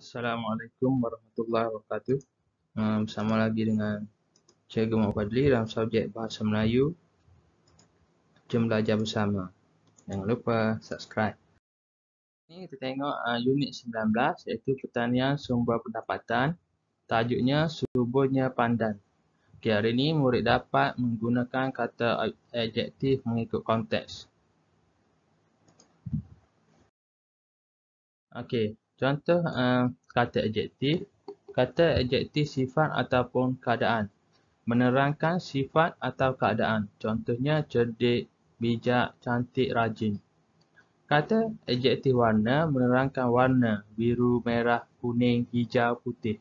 Assalamualaikum warahmatullahi wabarakatuh. Uh, bersama lagi dengan Cikgu Mufadli dalam subjek Bahasa Melayu. Jom belajar bersama. Jangan lupa subscribe. Ini kita tengok uh, unit 19 iaitu pertanian sumber pendapatan. Tajuknya suburnya pandan. Okay, hari ini murid dapat menggunakan kata adjektif mengikut konteks. Okey, Contoh um, kata adjektif, kata adjektif sifat ataupun keadaan. Menerangkan sifat atau keadaan. Contohnya cerdik, bijak, cantik, rajin. Kata adjektif warna menerangkan warna biru, merah, kuning, hijau, putih.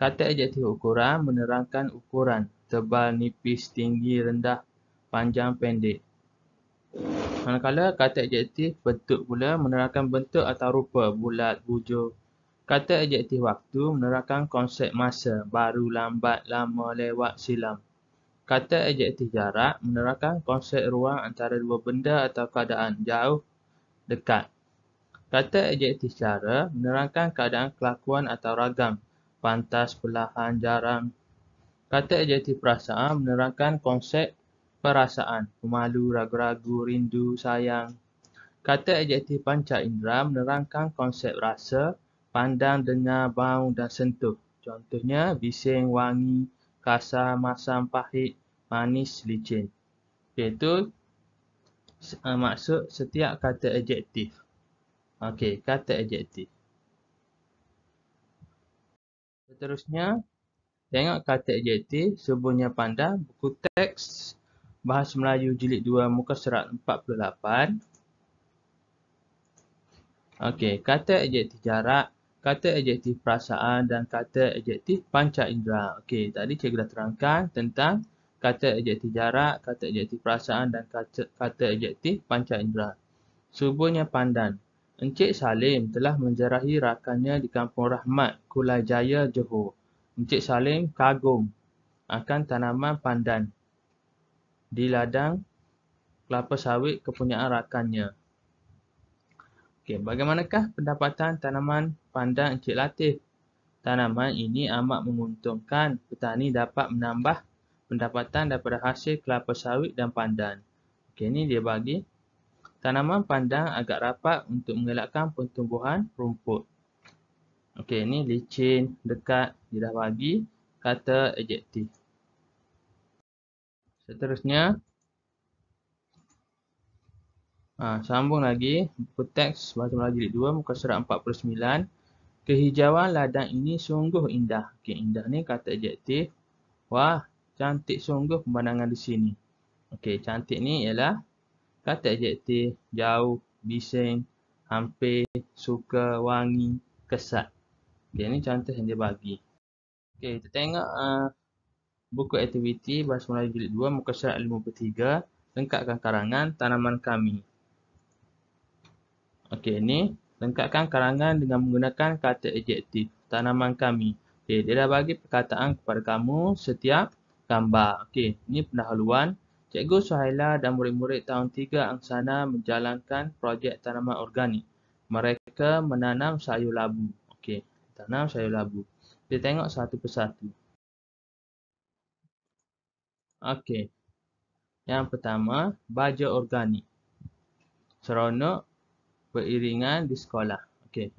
Kata adjektif ukuran menerangkan ukuran tebal, nipis, tinggi, rendah, panjang, pendek. Manakala kata adjektif bentuk pula menerangkan bentuk atau rupa bulat, bujur. Kata adjektif waktu menerangkan konsep masa, baru, lambat, lama, lewat, silam. Kata adjektif jarak menerangkan konsep ruang antara dua benda atau keadaan, jauh, dekat. Kata adjektif cara menerangkan keadaan kelakuan atau ragam, pantas, perlahan, jarang. Kata adjektif perasaan menerangkan konsep perasaan, pemalu, ragu-ragu, rindu, sayang. Kata adjektif panca indera menerangkan konsep rasa, pandang, dengar, bau dan sentuh. Contohnya, bising, wangi, kasar, masam, pahit, manis, licin. Iaitu uh, maksud setiap kata adjektif. Okey, kata adjektif. Seterusnya, tengok kata adjektif sebelumnya pandang buku teks Bahasa Melayu jilid 2 muka serat 48. Okey, kata adjektif jarak, kata adjektif perasaan dan kata adjektif panca indera. Okey, tadi cikgu dah terangkan tentang kata adjektif jarak, kata adjektif perasaan dan kata, kata adjektif panca indera. Subuhnya pandan. Encik Salim telah menjerahi rakannya di Kampung Rahmat, Kulai Jaya, Johor. Encik Salim kagum akan tanaman pandan di ladang kelapa sawit kepunyaan rakannya. Okey, bagaimanakah pendapatan tanaman pandan Encik Latif? Tanaman ini amat menguntungkan petani dapat menambah pendapatan daripada hasil kelapa sawit dan pandan. Okey, ini dia bagi. Tanaman pandan agak rapat untuk mengelakkan pertumbuhan rumput. Okey, ini licin, dekat, dia dah bagi kata adjektif. Seterusnya ha, sambung lagi buku teks bahasa Melayu jilid 2 muka surat 49. Kehijauan ladang ini sungguh indah. Okey, indah ni kata adjektif. Wah, cantik sungguh pemandangan di sini. Okey, cantik ni ialah kata adjektif jauh, bising, hampir, suka, wangi, kesat. Okey, ni contoh yang dia bagi. Okey, kita tengok uh, buku aktiviti bahasa Melayu jilid 2 muka surat 53 lengkapkan karangan tanaman kami. Okey ini lengkapkan karangan dengan menggunakan kata adjektif tanaman kami. Okey dia dah bagi perkataan kepada kamu setiap gambar. Okey ini pendahuluan. Cikgu Suhaila dan murid-murid tahun 3 angsana menjalankan projek tanaman organik. Mereka menanam sayur labu. Okey, tanam sayur labu. Dia tengok satu persatu. Okey. Yang pertama, baja organik. Seronok beriringan di sekolah. Okey.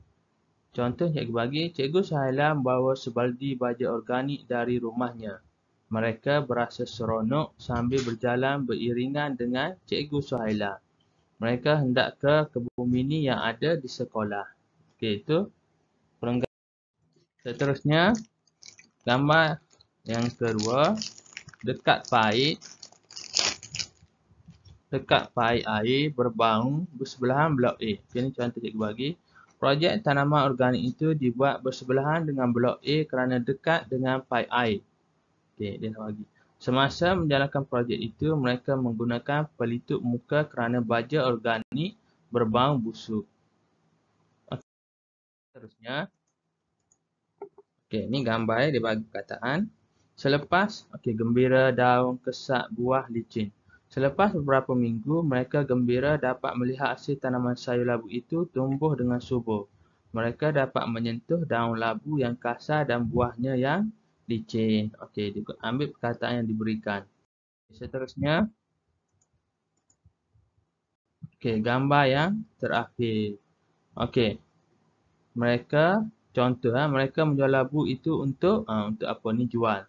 Contoh cikgu bagi, cikgu Syahila membawa sebaldi baja organik dari rumahnya. Mereka berasa seronok sambil berjalan beriringan dengan cikgu Suhaila. Mereka hendak ke kebun mini yang ada di sekolah. Okey, itu perenggan. Seterusnya, gambar yang kedua dekat Pai dekat Pai air berbau bersebelahan blok A. Okey ni contoh cikgu bagi. Projek tanaman organik itu dibuat bersebelahan dengan blok A kerana dekat dengan Pai air. Okey dia nak bagi. Semasa menjalankan projek itu mereka menggunakan pelitup muka kerana baja organik berbau busuk. Okay. Seterusnya Okey ni gambar dia bagi perkataan. Selepas, okey, gembira, daun, kesat, buah, licin. Selepas beberapa minggu, mereka gembira dapat melihat hasil tanaman sayur labu itu tumbuh dengan subur. Mereka dapat menyentuh daun labu yang kasar dan buahnya yang licin. Okey, ambil perkataan yang diberikan. Seterusnya, okey, gambar yang terakhir. Okey, mereka, contoh, ha, mereka menjual labu itu untuk, ha, untuk apa ni, jual.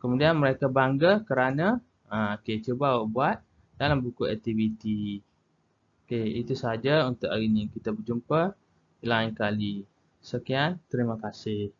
Kemudian mereka bangga kerana uh, ah, okay, cuba awak buat dalam buku aktiviti. Okay, itu saja untuk hari ini. Kita berjumpa lain kali. Sekian, terima kasih.